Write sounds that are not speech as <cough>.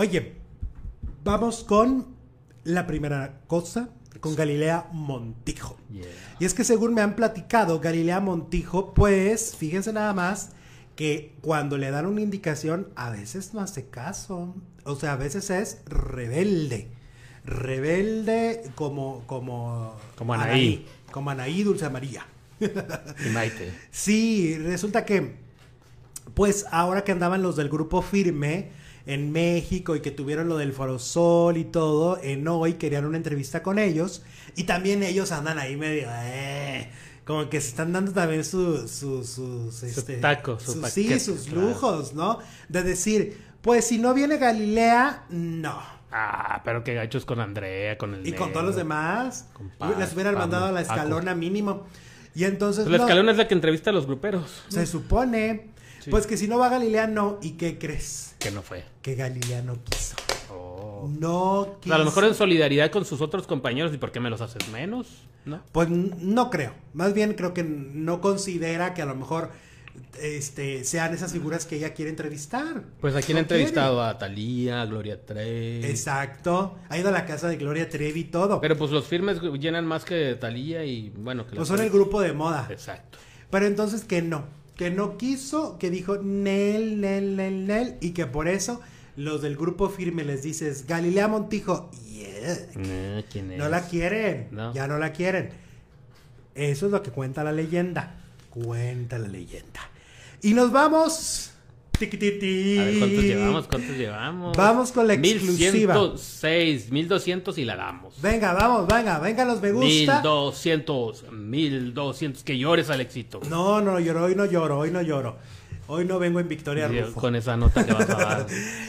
Oye, vamos con la primera cosa, con Galilea Montijo. Y es que según me han platicado, Galilea Montijo, pues, fíjense nada más que cuando le dan una indicación, a veces no hace caso. O sea, a veces es rebelde. Rebelde como, como, como Anaí. Anaí como Anaí Dulce María. <laughs> y Maite. Sí, resulta que, pues ahora que andaban los del grupo firme, en México y que tuvieron lo del Forosol y todo, en hoy querían una entrevista con ellos. Y también ellos andan ahí medio, eh, como que se están dando también sus, sus, tacos, sus, sí, sus lujos, ¿no? De decir, pues si no viene Galilea, no. Ah, pero qué gachos con Andrea, con el. Y con todos los demás. les hubieran mandado a la escalona mínimo. Y entonces. Pues la escalona es la que entrevista a los gruperos. Se supone. Pues que si no va Galilea, no. ¿y qué crees? Que no fue. Que Galilea no quiso. Oh. No quiso. A lo mejor en solidaridad con sus otros compañeros, ¿y por qué me los haces menos? ¿No? Pues no creo. Más bien creo que no considera que a lo mejor este, sean esas figuras que ella quiere entrevistar. Pues aquí han entrevistado a Talía, a Gloria Trevi. Exacto. Ha ido a la casa de Gloria Trevi y todo. Pero pues los firmes llenan más que Talía y bueno. Que pues son el grupo de moda. Exacto. Pero entonces que no que no quiso, que dijo Nel, Nel, Nel, Nel, y que por eso los del grupo firme les dices Galilea Montijo, yeah, eh, no la quieren, ya no la quieren. Eso es lo que cuenta la leyenda, cuenta la leyenda. Y nos vamos Tiquititi. A ver, ¿cuántos llevamos? ¿Cuántos llevamos? Vamos con la exclusiva. 1106, 1200 y la damos. Venga, vamos, venga, venga los me gusta. 1200, 1200, que llores al éxito. No, no, lloro, hoy no lloro, hoy no lloro. Hoy no vengo en Victoria Rufo. Con esa nota que vas a dar. <laughs>